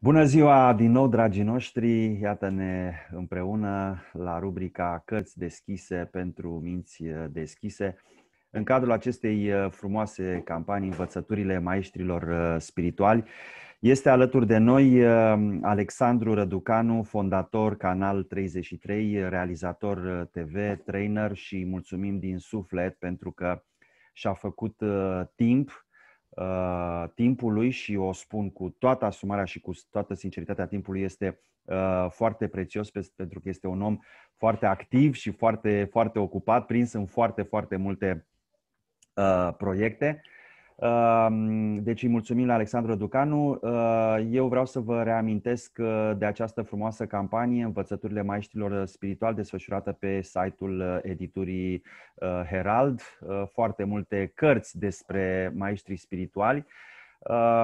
Bună ziua din nou, dragii noștri! Iată-ne împreună la rubrica Cărți deschise pentru minți uh, deschise. În cadrul acestei uh, frumoase campanii Învățăturile Maestrilor uh, Spirituali, este alături de noi Alexandru Răducanu, fondator Canal 33, realizator TV, trainer și mulțumim din suflet pentru că și-a făcut timp Uh, timpului timpul lui și o spun cu toată asumarea și cu toată sinceritatea timpului este uh, foarte prețios pe, pentru că este un om foarte activ și foarte, foarte ocupat, prins în foarte, foarte multe uh, proiecte. Uh, deci îi mulțumim la Alexandru Ducanu. Eu vreau să vă reamintesc uh, de această frumoasă campanie Învățăturile Maestrilor Spiritual desfășurată pe site-ul uh, editurii uh, Herald. Foarte multe cărți despre maestrii spirituali.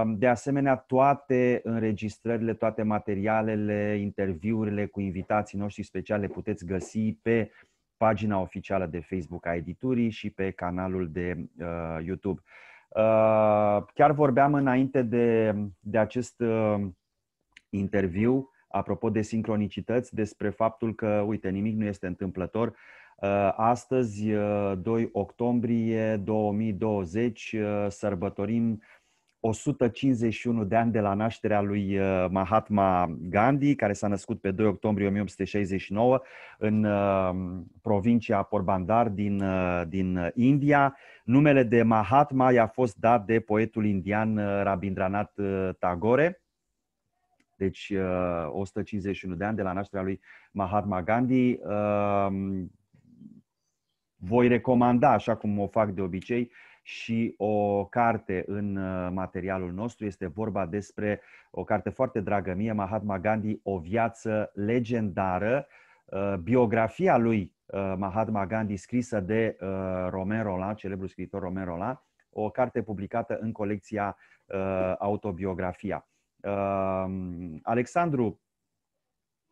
De asemenea, toate înregistrările, toate materialele, interviurile cu invitații noștri speciale puteți găsi pe pagina oficială de Facebook a editurii și pe canalul de YouTube. Uh, chiar vorbeam înainte de, de acest uh, interviu, apropo de sincronicități, despre faptul că, uite, nimic nu este întâmplător. Uh, astăzi, 2 octombrie 2020, sărbătorim 151 de ani de la nașterea lui uh, Mahatma Gandhi, care s-a născut pe 2 octombrie 1869 în uh, provincia Porbandar din, uh, din India. Numele de Mahatma i-a fost dat de poetul indian Rabindranath Tagore. Deci 151 de ani de la nașterea lui Mahatma Gandhi. Um, voi recomanda, așa cum o fac de obicei, uh, și o carte în uh, materialul nostru. Este vorba despre o carte foarte dragă mie, Mahatma Gandhi, O viață legendară, uh, biografia lui uh, Mahatma Gandhi scrisă de Romain Roland, celebrul scriitor Romain Roland, o carte publicată în colecția Autobiografia. Alexandru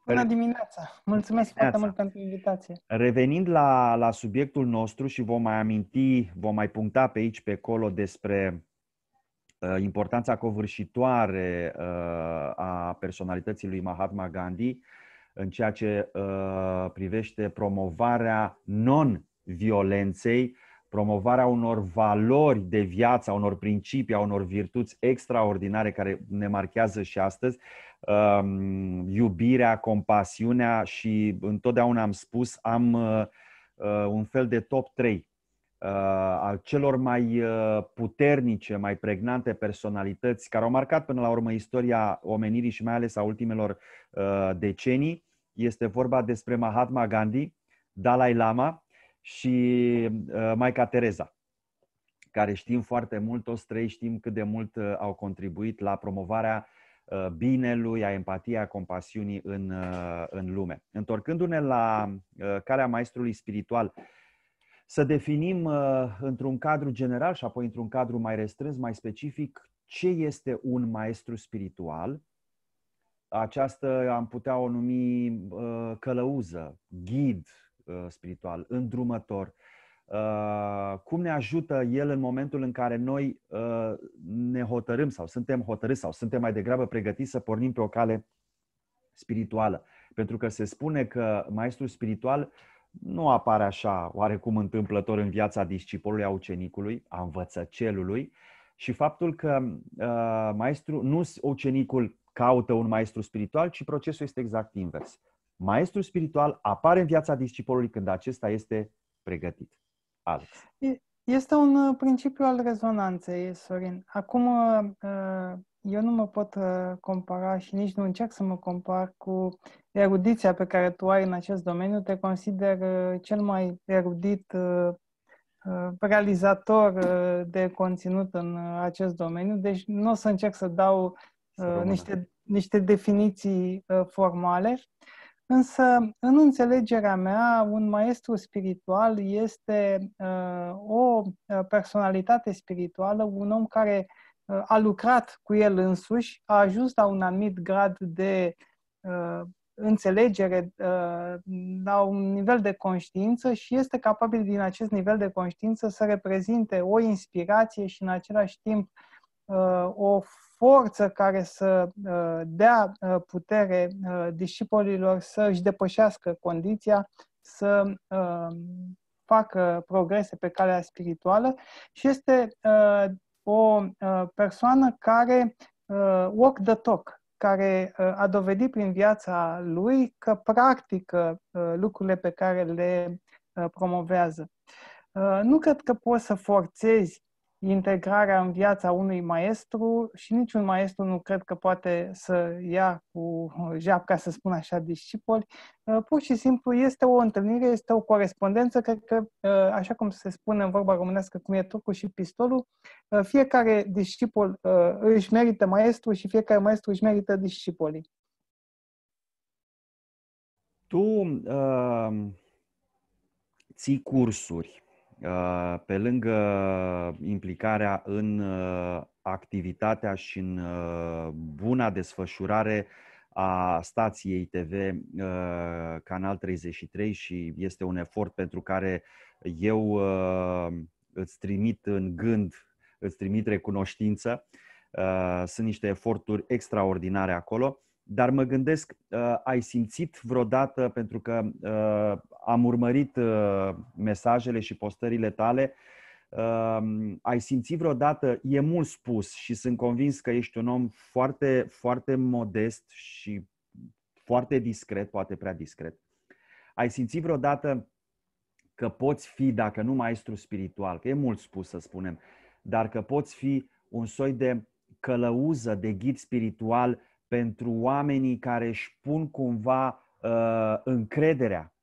Bună dimineața! Mulțumesc dimineața. foarte mult pentru invitație. Revenind la, la subiectul nostru și vom mai aminti, vom mai puncta pe aici, pe acolo despre uh, importanța covârșitoare uh, a personalității lui Mahatma Gandhi în ceea ce uh, privește promovarea non-violenței uh, promovarea unor valori de viață, a unor principii, a unor virtuți extraordinare care ne marchează și astăzi, um, iubirea, compasiunea și întotdeauna am spus, am uh, uh, un fel de top 3 uh, al celor mai puternice, mai pregnante personalități care au marcat până la urmă istoria omenirii și mai ales a ultimelor decenii. Este vorba despre Mahatma Gandhi, Dalai Lama, și uh, Maica Tereza, care știm foarte mult, toți trei știm cât de mult uh, au contribuit la promovarea uh, binelui, a empatiei, a compasiunii în, în lume. Întorcându-ne la calea maestrului spiritual, să definim într-un cadru general și apoi într-un cadru mai restrâns, mai specific, ce este un maestru spiritual. Aceasta am putea o numi călăuză, ghid, Uh, spiritual, îndrumător, uh, cum ne ajută El în momentul în care noi uh, ne hotărâm sau suntem hotărâți sau suntem mai degrabă pregătiți să pornim pe o cale spirituală. Pentru că se spune că maestrul spiritual nu apare așa oarecum întâmplător în viața discipolului, a ucenicului, a învățăcelului și faptul că uh, maestru, nu ucenicul caută un maestru spiritual, ci procesul este exact invers. Maestrul spiritual apare în viața discipolului când acesta este pregătit. Alex. Este un uh, principiu al rezonanței, Sorin. Acum, uh, uh, eu nu mă pot compara și nici nu încerc să mă compar cu erudiția pe care tu ai în acest domeniu. Te consider cel mai erudit realizator de conținut în acest domeniu, deci nu o să încerc să dau niște, niște definiții formale. Însă, în înțelegerea mea, un maestru spiritual este uh, o uh, personalitate spirituală, un om care uh, a lucrat cu el însuși, a ajuns la un anumit grad de uh, înțelegere, uh, la un nivel de conștiință și este capabil din acest nivel de conștiință să reprezinte o inspirație și în același timp uh, Uh, o forță care să uh, dea uh, putere discipolilor să își depășească condiția, să facă progrese pe calea spirituală și este o persoană care walk the talk, care a dovedit prin viața lui că practică lucrurile pe care le promovează. Nu cred că poți să forțezi integrarea în viața unui maestru și niciun maestru nu cred că poate să ia cu japca, să spun așa, discipoli. Uh, pur și simplu este o întâlnire, este o corespondență, cred că, uh, așa cum se spune în vorba românească, cum e turcul și pistolul, uh, fiecare discipol își merită maestru și fiecare maestru își merită discipolii. Tu uh, ții cursuri Ă, pe lângă implicarea în ă, activitatea și în ă, buna desfășurare a stației TV Canal 33 și este un efort pentru care eu îți trimit în gând, îți trimit recunoștință. Sunt niște eforturi extraordinare acolo dar mă gândesc, uh, ai simțit vreodată, pentru că uh, am urmărit uh, mesajele și postările tale, uh, ai simțit vreodată, e mult spus și sunt convins că ești un om foarte, foarte modest și foarte discret, poate prea discret. Ai simțit vreodată că poți fi, dacă nu maestru spiritual, că e mult spus să spunem, dar că poți fi un soi de călăuză, de ghid spiritual pentru oamenii care își pun cumva uh, încrederea,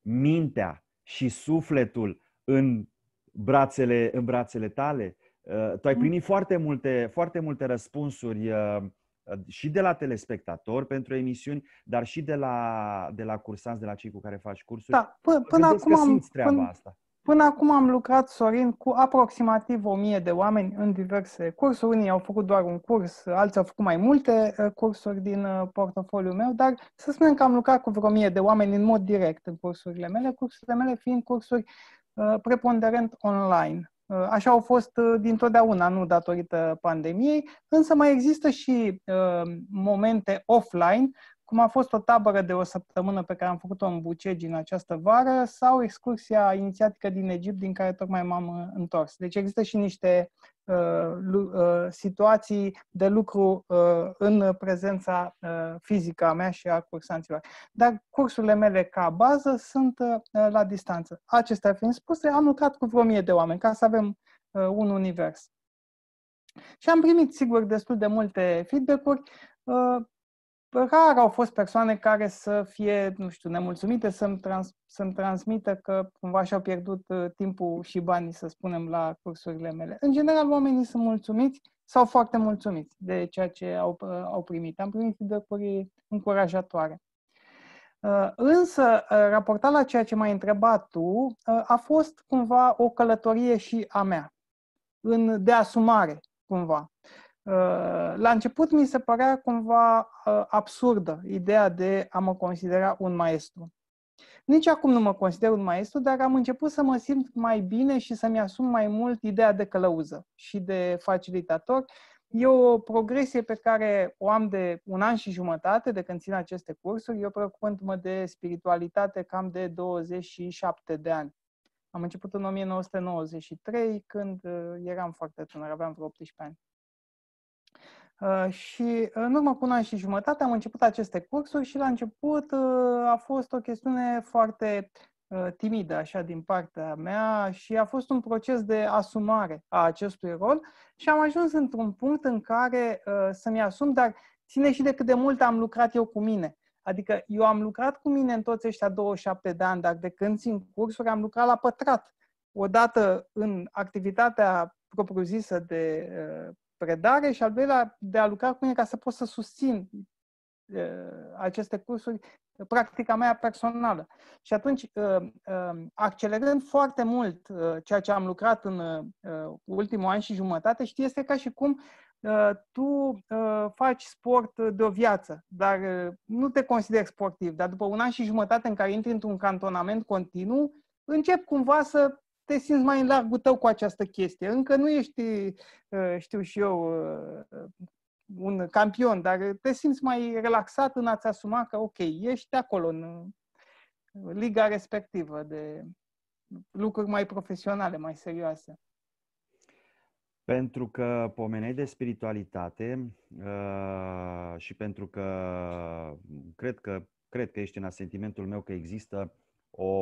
mintea și sufletul în brațele, în brațele tale. Uh, tu ai mm. primit mm. foarte multe, foarte multe răspunsuri uh, și de la telespectatori pentru emisiuni, dar și de la, de la cursanți, de la cei cu care faci cursuri. Da, până, până acum am, treaba până, asta. Până acum am lucrat, Sorin, cu aproximativ 1000 de oameni în diverse cursuri. Unii au făcut doar un curs, alții au făcut mai multe uh, cursuri din uh, portofoliul meu, dar să spunem că am lucrat cu vreo 1000 de oameni în mod direct în cursurile mele, cursurile mele fiind cursuri uh, preponderent online. Așa au fost dintotdeauna, nu datorită pandemiei, însă mai există și momente offline cum a fost o tabără de o săptămână pe care am făcut-o în Bucegi în această vară, sau excursia inițiatică din Egipt, din care tocmai m-am uh, întors. Deci există și niște uh, uh, situații de lucru uh, în prezența uh, fizică a mea și a cursanților. Dar cursurile mele ca bază sunt uh, la distanță. Acestea fiind spuse, am lucrat cu vreo mie de oameni, ca să avem uh, un univers. Și am primit, sigur, destul de multe feedback-uri. Uh, rar au fost persoane care să fie, nu știu, nemulțumite, să-mi, trans- să transmită că cumva și-au pierdut uh, timpul și banii, să spunem, la cursurile mele. În general, oamenii sunt mulțumiți sau foarte mulțumiți de ceea ce au, uh, au primit. Am primit feedback-uri încurajatoare. Uh, însă, uh, raportat la ceea ce m-ai întrebat tu, uh, a fost cumva o călătorie și a mea, în, de asumare, cumva. Uh, la început mi se părea cumva uh, absurdă ideea de a mă considera un maestru. Nici acum nu mă consider un maestru, dar am început să mă simt mai bine și să-mi asum mai mult ideea de călăuză și de facilitator. E o progresie pe care o am de un an și jumătate de când țin aceste cursuri. Eu preocupând mă de spiritualitate cam de 27 de ani. Am început în 1993, când uh, eram foarte tânăr, aveam vreo 18 ani. Uh, și în urmă cu un an și jumătate am început aceste cursuri și la început uh, a fost o chestiune foarte uh, timidă, așa, din partea mea și a fost un proces de asumare a acestui rol și am ajuns într-un punct în care să-mi asum, dar ține și de cât de mult am lucrat eu cu mine. Adică eu am lucrat cu mine în toți ăștia 27 de ani, dar de când țin cursuri am lucrat la pătrat. Odată în activitatea propriu-zisă de predare și al doilea de a lucra cu mine ca să pot să susțin aceste cursuri practica mea personală. Și atunci, accelerând foarte mult ceea ce am lucrat în ultimul an și jumătate, știi, este ca și cum tu faci sport de o viață, dar nu te consideri sportiv, dar după un an și jumătate în care intri într-un cantonament continuu, încep cumva să te simți mai în largul tău cu această chestie. Încă nu ești, ă, știu și eu, ă, un campion, dar te simți mai relaxat în a-ți asuma că, ok, ești acolo, în liga respectivă de lucruri mai profesionale, mai serioase. Pentru că pomenei de spiritualitate ă, și pentru că cred că cred că ești în asentimentul meu că există o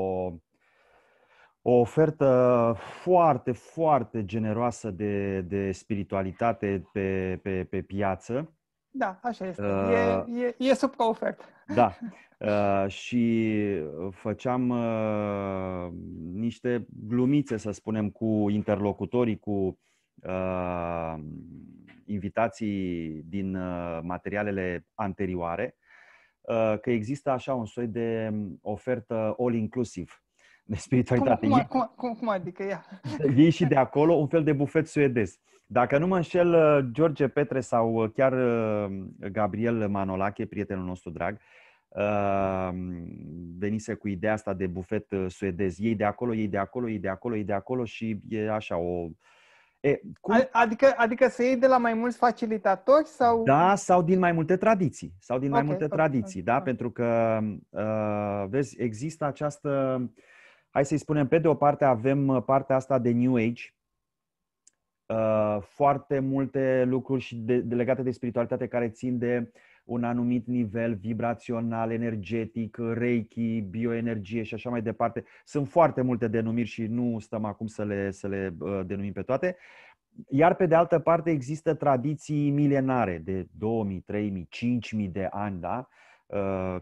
o ofertă foarte, foarte generoasă de, de spiritualitate pe, pe, pe piață. Da, așa este. Uh, e, e, e sub ofertă. Da. Uh, și făceam uh, niște glumițe, să spunem, cu interlocutorii, cu uh, invitații din uh, materialele anterioare, uh, că există așa un soi de ofertă all-inclusive de spiritualitate. Cum, cum, cum, cum adică ea? Iei și de acolo un fel de bufet suedez. Dacă nu mă înșel, uh, George Petre sau uh, chiar uh, Gabriel Manolache, prietenul nostru drag, venise cu ideea asta de bufet suedez. Ei de acolo, ei de acolo, ei de acolo, ei de acolo și e așa o... E, cum... Adică, adică să iei de la mai mulți facilitatori sau... Da, sau din mai multe tradiții. Sau din mai multe okay, tradiții, okay, da? Pentru că, uh, vezi, există această uh, hai să-i spunem, pe de o parte avem uh, partea asta de New Age, uh, foarte multe lucruri și de, de legate de spiritualitate care țin de un anumit nivel vibrațional, energetic, uh, reiki, bioenergie și așa mai departe. Sunt foarte multe denumiri și nu stăm acum să le, să le denumim pe toate. Iar pe de altă parte există tradiții milenare de 2000, 3000, 5000 de ani, da?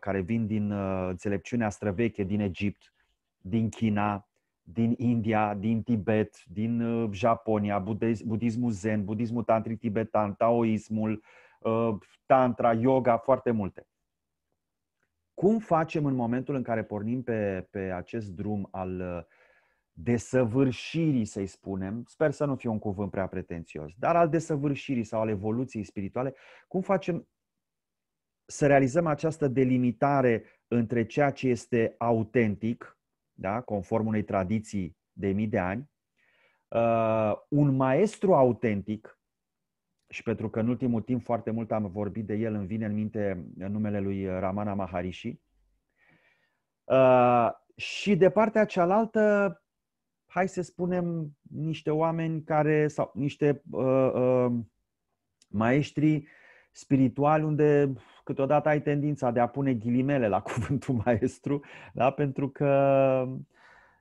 care vin din înțelepciunea străveche din Egipt, din China, din India, din Tibet, din uh, Japonia, budismul zen, budismul tantric tibetan, taoismul, uh, tantra, yoga, foarte multe. Cum facem în momentul în care pornim pe, pe acest drum al uh, desăvârșirii, să-i spunem, sper să nu fie un cuvânt prea pretențios, dar al desăvârșirii sau al evoluției spirituale, cum facem să realizăm această delimitare între ceea ce este autentic, da? conform unei tradiții de mii de ani, uh, un maestru autentic, și pentru că în ultimul timp foarte mult am vorbit de el, îmi vine în minte numele lui Ramana Maharishi, uh, și de partea cealaltă, hai să spunem, niște oameni care, sau niște uh, uh, maestri spirituali unde câteodată ai tendința de a pune ghilimele la cuvântul maestru, da? pentru că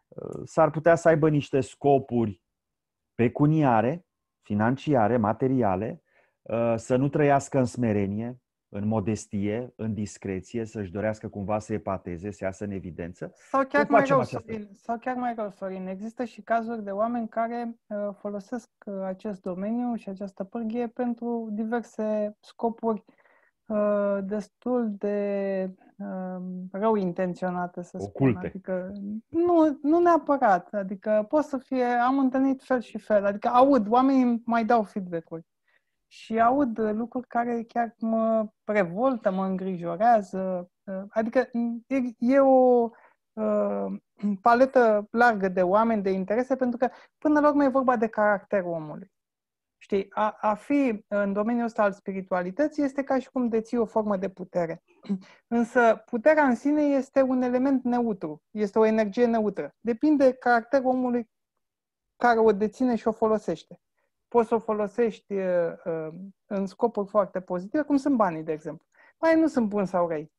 uh, s-ar putea să aibă niște scopuri pecuniare, financiare, materiale, uh, să nu trăiască în smerenie, în modestie, în discreție, să-și dorească cumva să epateze, să iasă în evidență. Sau chiar, mai rău, Sorin, sau chiar mai rău, Sorin, există și cazuri de oameni care uh, folosesc acest domeniu și această pârghie pentru diverse scopuri Uh, destul de um, rău intenționate, să Oculte. spun. Adică, nu, nu neapărat. Adică pot să fie, am întâlnit fel și fel. Adică aud, oamenii mai dau feedback-uri. Și aud lucruri care chiar mă revoltă, mă îngrijorează. Uh, adică e, e o uh, paletă largă de oameni, de interese, pentru că până la urmă e vorba de caracterul omului. Știi, a, a fi în domeniul ăsta al spiritualității este ca și cum deții o formă de putere. Însă puterea în sine este un element neutru, este o energie neutră. Depinde caracterul omului care o deține și o folosește. Poți să o folosești uh, uh în scopuri foarte pozitive, cum sunt banii, de exemplu. Banii nu sunt buni sau răi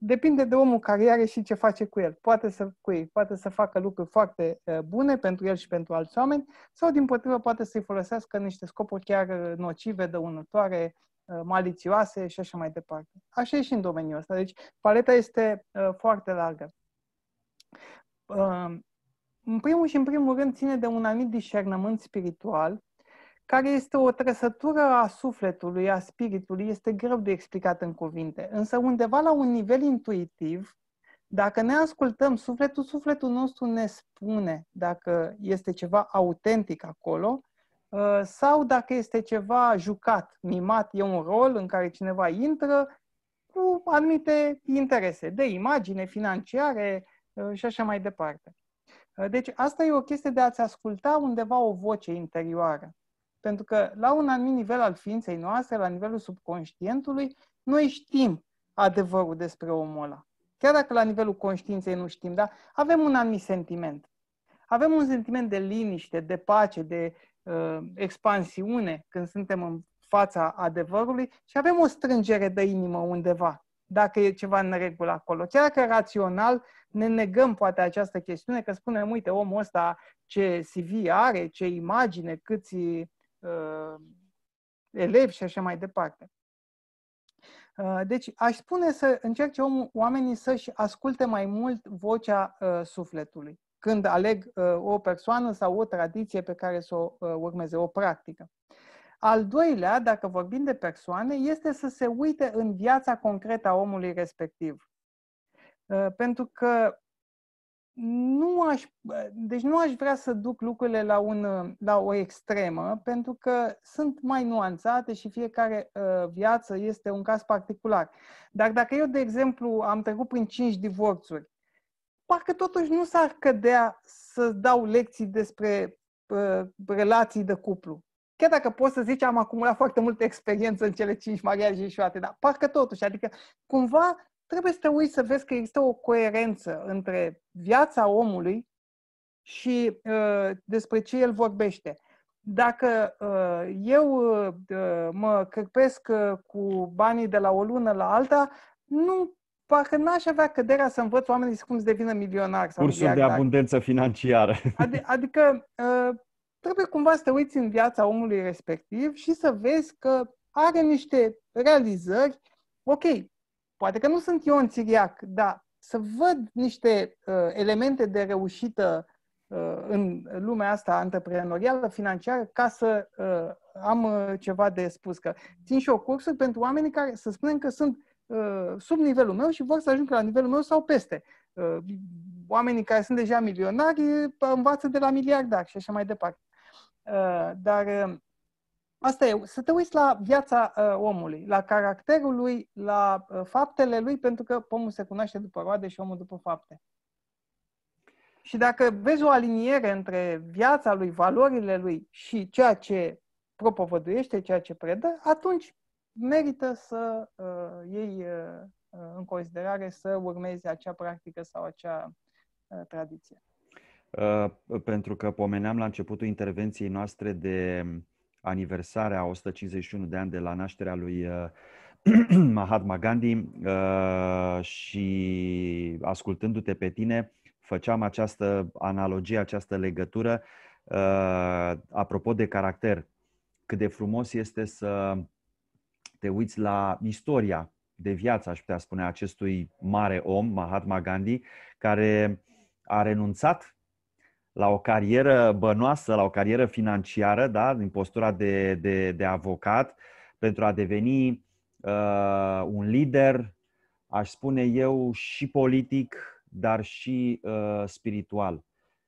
depinde de omul care are și ce face cu el. Poate să, cu ei, poate să facă lucruri foarte uh, bune pentru el și pentru alți oameni, sau din potrivă poate să-i folosească niște scopuri chiar uh, nocive, dăunătoare, uh, malițioase și așa mai departe. Așa e și în domeniul ăsta. Deci paleta este foarte largă. În primul și în primul rând ține de un anumit discernământ spiritual care este o trăsătură a sufletului, a spiritului, este greu de explicat în cuvinte. Însă undeva la un nivel intuitiv, dacă ne ascultăm sufletul, sufletul nostru ne spune dacă este ceva autentic acolo ă, sau dacă este ceva jucat, mimat, e un rol în care cineva intră cu anumite interese de imagine, financiare ă, și așa mai departe. Deci asta e o chestie de a-ți asculta undeva o voce interioară. Pentru că la un anumit nivel al ființei noastre, la nivelul subconștientului, noi știm adevărul despre omul ăla. Chiar dacă la nivelul conștiinței nu știm, dar avem un anumit sentiment. Avem un sentiment de liniște, de pace, de uh, expansiune când suntem în fața adevărului și avem o strângere de inimă undeva, dacă e ceva în regulă acolo. Chiar dacă rațional ne negăm poate această chestiune, că spunem, uite, omul ăsta ce CV are, ce imagine, câți uh, elevi și așa mai departe. Uh, deci aș spune să încerce om, oamenii să-și asculte mai mult vocea uh, sufletului când aleg uh, o persoană sau o tradiție pe care să o uh, urmeze, o practică. Al doilea, dacă vorbim de persoane, este să se uite în viața concretă a omului respectiv. Uh, pentru că nu aș, deci nu aș vrea să duc lucrurile la, un, la o extremă, pentru că sunt mai nuanțate și fiecare uh, viață este un caz particular. Dar dacă eu, de exemplu, am trecut prin cinci divorțuri, parcă totuși nu s-ar cădea să dau lecții despre uh, relații de cuplu. Chiar dacă pot să zici am acumulat foarte multă experiență în cele cinci mariaje ieșuate, dar parcă totuși, adică cumva trebuie să te uiți să vezi că există o coerență între viața omului și uh, despre ce el vorbește. Dacă uh, eu uh, mă cărpesc uh, cu banii de la o lună la alta, nu parcă n-aș avea căderea să învăț oamenii cum să devină milionari. Sau Cursul de abundență financiară. Ad, adică uh, trebuie cumva să te uiți în viața omului respectiv și să vezi că are niște realizări. Ok, Poate că nu sunt în Țiriac, dar să văd niște uh, elemente de reușită uh, în lumea asta antreprenorială, financiară, ca să uh, am uh, ceva de spus. Că țin și o cursă pentru oamenii care, să spunem că sunt uh, sub nivelul meu și vor să ajungă la nivelul meu sau peste. Uh, oamenii care sunt deja milionari uh, învață de la miliardari și așa mai departe. Uh, dar uh, Asta e, să te uiți la viața uh, omului, la caracterul lui, la uh, faptele lui, pentru că pomul se cunoaște după roade și omul după fapte. Și dacă vezi o aliniere între viața lui, valorile lui și ceea ce propovăduiește, ceea ce predă, atunci merită să uh, iei uh, uh în considerare să urmezi acea practică sau acea uh, tradiție. Uh, pentru că pomeneam la începutul intervenției noastre de uh, aniversarea 151 de ani de la nașterea lui uh, Mahatma Gandhi uh, și ascultându-te pe tine, făceam această analogie, această legătură uh, apropo de caracter. Cât de frumos este să te uiți la istoria de viață, aș putea spune, acestui mare om, Mahatma Gandhi, care a renunțat la o carieră bănoasă, la o carieră financiară, da, din postura de, de, de avocat, pentru a deveni uh, un lider, aș spune eu, și politic, dar și uh, spiritual.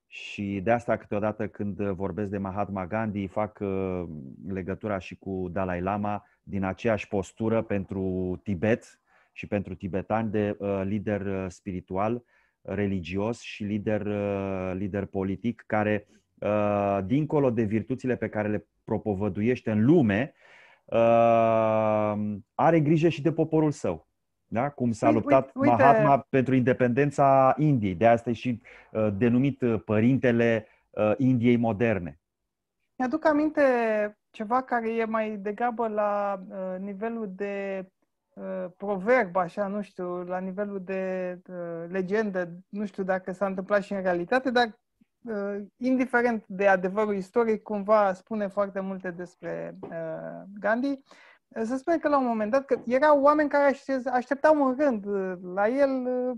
Și de asta câteodată când vorbesc de Mahatma Gandhi, fac uh, legătura și cu Dalai Lama din aceeași postură pentru Tibet și pentru tibetani de uh, lider uh, spiritual religios și lider, uh, lider politic care, uh, dincolo de virtuțile pe care le propovăduiește în lume, uh, are grijă și de poporul său. Da? Cum s-a luptat uite, uite. Mahatma pentru independența Indiei. De asta e și denumit părintele Indiei moderne. Mi-aduc aminte ceva care e mai degrabă la nivelul de Uh, proverb, așa, nu știu, la nivelul de uh, legendă, nu știu dacă s-a întâmplat și în realitate, dar uh, indiferent de adevărul istoric, cumva spune foarte multe despre uh, Gandhi. Uh, să spun că la un moment dat, că erau oameni care așteptau un rând uh, la el,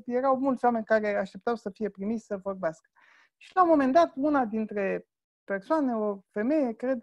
erau mulți oameni care așteptau să fie primiți să vorbească. Și la un moment dat, una dintre persoane, o femeie, cred,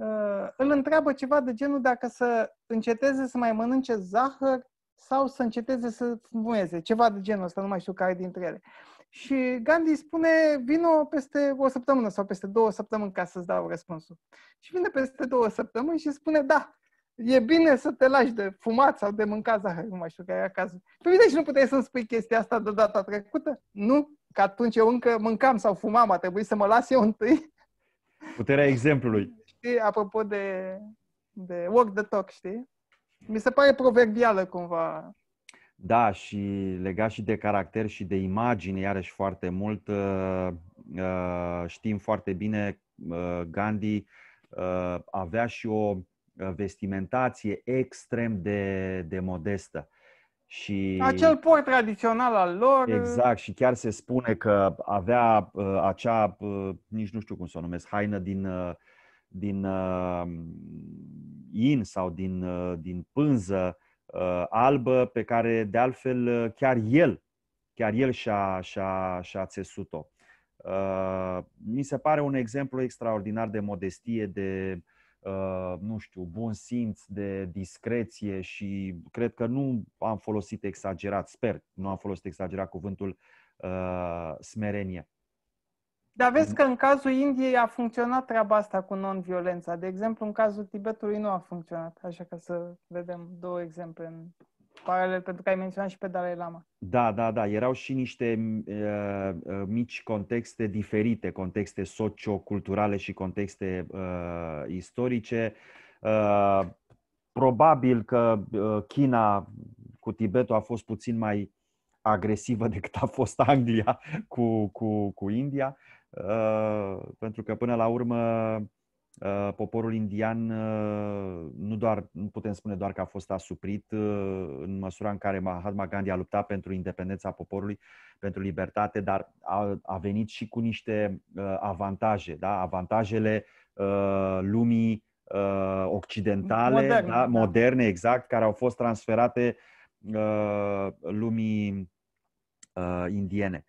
Uh, îl întreabă ceva de genul dacă să înceteze să mai mănânce zahăr sau să înceteze să fumeze, ceva de genul ăsta, nu mai știu care dintre ele. Și Gandhi spune, vino peste o săptămână sau peste două săptămâni ca să-ți dau răspunsul. Și vine peste două săptămâni și spune, da, e bine să te lași de fumat sau de mâncat zahăr, nu mai știu care era cazul. Păi mine și nu puteai să-mi spui chestia asta de data trecută? Nu, că atunci eu încă mâncam sau fumam, a trebuit să mă las eu întâi. Puterea exemplului știi, apropo de, de walk the talk, știi? Mi se pare proverbială cumva. Da, și legat și de caracter și de imagine, iarăși foarte mult, uh, uh, știm foarte bine, uh, Gandhi avea și o vestimentație extrem de, de modestă. Și... Acel port tradițional al lor. Exact, și chiar se spune că avea uh, acea, uh, nici nu știu cum să o numesc, haină din uh, din uh, in sau din, uh, din pânză uh, albă pe care de altfel uh, chiar el, chiar el și-a, și-a, și-a țesut-o. Uh, mi se pare un exemplu extraordinar de modestie, de uh, nu știu, bun simț, de discreție și cred că nu am folosit exagerat, sper, nu am folosit exagerat cuvântul uh, smerenie. Dar vezi că în cazul Indiei a funcționat treaba asta cu non-violența. De exemplu, în cazul Tibetului nu a funcționat. Așa că să vedem două exemple în paralel, pentru că ai menționat și pe Dalai Lama. Da, da, da. Erau și niște uh, uh mici contexte diferite, contexte socioculturale și contexte uh, istorice. Uh, probabil că uh, China cu Tibetul a fost puțin mai agresivă decât a fost Anglia cu, cu, cu India. Uh, pentru că până la urmă uh, poporul indian uh, nu doar, nu putem spune doar că a fost asuprit în măsura în care Mahatma Gandhi a luptat pentru independența poporului, pentru libertate, dar a, a venit și cu niște avantaje, da? avantajele lumii occidentale, moderne, da? da? moderne exact, care au fost transferate lumii indiene.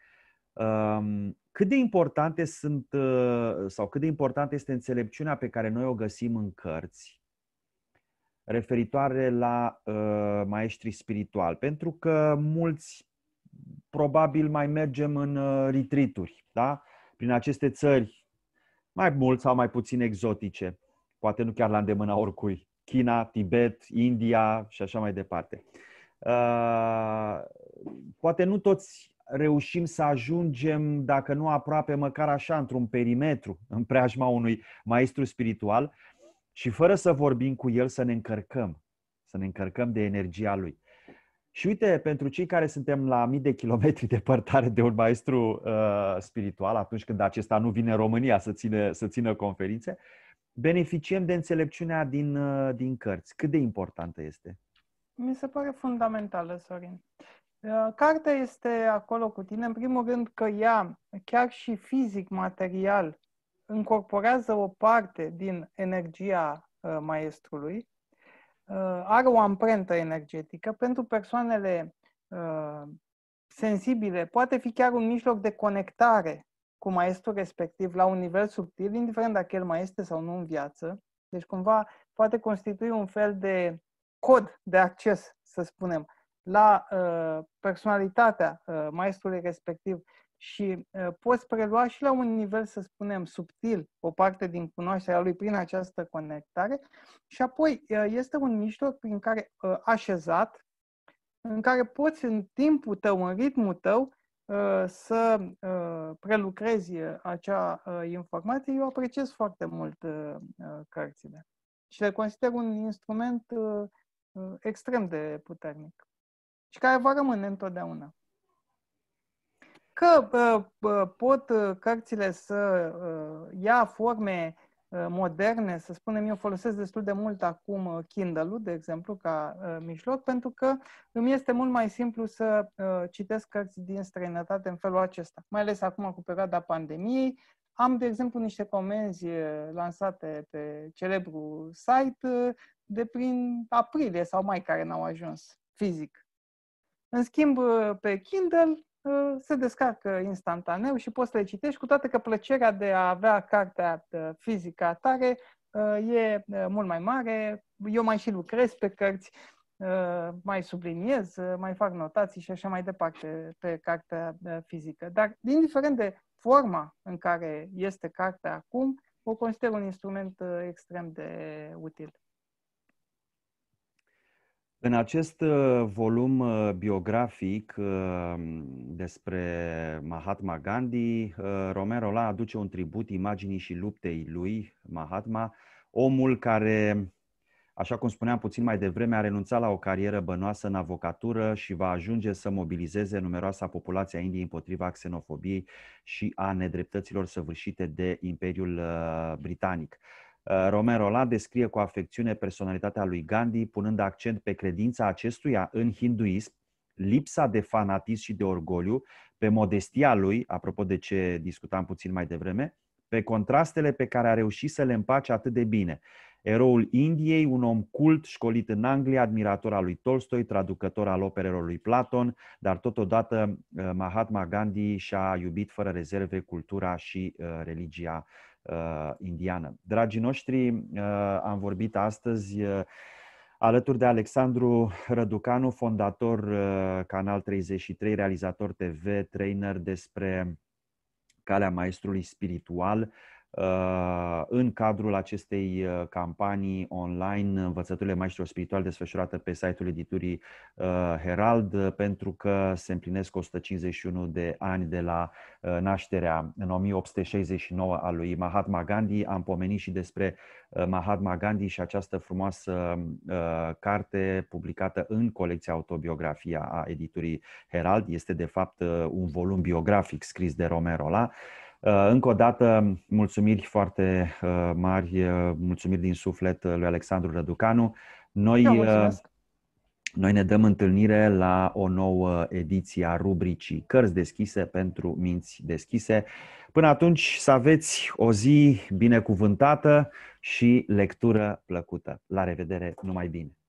Um, cât de importante sunt uh, sau cât de importantă este înțelepciunea pe care noi o găsim în cărți referitoare la uh, maestrii spirituali? Pentru că mulți probabil mai mergem în uh, retrituri, da? Prin aceste țări mai mult sau mai puțin exotice, poate nu chiar la îndemâna oricui. China, Tibet, India și așa mai departe. Uh, poate nu toți reușim să ajungem, dacă nu aproape, măcar așa, într-un perimetru, în preajma unui maestru spiritual și fără să vorbim cu el să ne încărcăm, să ne încărcăm de energia lui. Și uite, pentru cei care suntem la mii de kilometri departare de un maestru uh, spiritual, atunci când acesta nu vine în România să, ține, să țină conferințe, beneficiem de înțelepciunea din, uh, din cărți. Cât de importantă este? Mi se pare fundamentală, Sorin. Uh, cartea este acolo cu tine, în primul rând că ea, chiar și fizic, material, încorporează o parte din energia uh, maestrului, uh, are o amprentă energetică. Pentru persoanele sensibile, poate fi chiar un mijloc de conectare cu maestrul respectiv la un nivel subtil, indiferent dacă el mai este sau nu în viață. Deci, cumva, poate constitui un fel de cod de acces, să spunem, la uh, personalitatea uh, maestrului respectiv și uh, poți prelua și la un nivel, să spunem, subtil o parte din cunoașterea lui prin această conectare și apoi uh, este un mijloc prin care uh, așezat, în care poți în timpul tău, în ritmul tău, uh, să uh, prelucrezi uh, acea informație. Eu apreciez foarte mult cărțile și le consider un instrument extrem de puternic și care va rămâne întotdeauna. Că pot uh, cărțile să uh, ia forme uh, moderne, să spunem, eu folosesc destul de mult acum Kindle-ul, de exemplu, ca mijloc, pentru că îmi este mult mai simplu să citesc cărți din străinătate în felul acesta, mai ales acum cu perioada pandemiei. Am, de exemplu, niște comenzi lansate pe celebru site de prin aprilie sau mai care n-au ajuns fizic. În schimb, pe Kindle uh, se descarcă instantaneu și poți să le citești, cu toate că plăcerea de a avea cartea uh, fizică atare uh, e mult mai mare. Eu mai și lucrez pe cărți, mai subliniez, mai fac notații și așa mai departe pe cartea fizică. Dar, indiferent de forma în care este cartea acum, o consider un instrument extrem de util. În acest uh, volum uh, biografic uh, despre Mahatma Gandhi, Romero la aduce un tribut imaginii și luptei lui, Mahatma, omul care, așa cum spuneam puțin mai devreme, a renunțat la o carieră bănoasă în avocatură și va ajunge să mobilizeze numeroasa populație a Indiei împotriva xenofobiei și a nedreptăților săvârșite de Imperiul Britanic. Uh, Romero La descrie cu afecțiune personalitatea lui Gandhi, punând accent pe credința acestuia în hinduism, lipsa de fanatism și de orgoliu, pe modestia lui, apropo de ce discutam puțin mai devreme, pe contrastele pe care a reușit să le împace atât de bine. Eroul Indiei, un om cult, școlit în Anglia, admirator al lui Tolstoi, traducător al operelor lui Platon, dar totodată uh, Mahatma Gandhi și-a iubit fără rezerve cultura și uh, religia uh, indiană. Dragii noștri, uh, am vorbit astăzi uh, alături de Alexandru Răducanu, fondator uh, Canal 33, realizator TV, trainer despre calea maestrului spiritual, în cadrul acestei uh, campanii online Învățăturile Maestrilor Spirituali desfășurată pe site-ul editurii uh, Herald pentru că se împlinesc 151 de ani de la uh, nașterea în 1869 a lui Mahatma Gandhi. Am pomenit și despre Mahatma Gandhi și această frumoasă carte publicată în colecția Autobiografia a editurii Herald. Este de fapt un volum biografic scris de Romero la. Uh, încă o dată, mulțumiri foarte uh, mari, uh, mulțumiri din suflet lui Alexandru Răducanu. Noi, noi ne dăm întâlnire la o nouă ediție a rubricii Cărți deschise pentru minți deschise. Până atunci, să aveți o zi binecuvântată și lectură plăcută. La revedere, numai bine!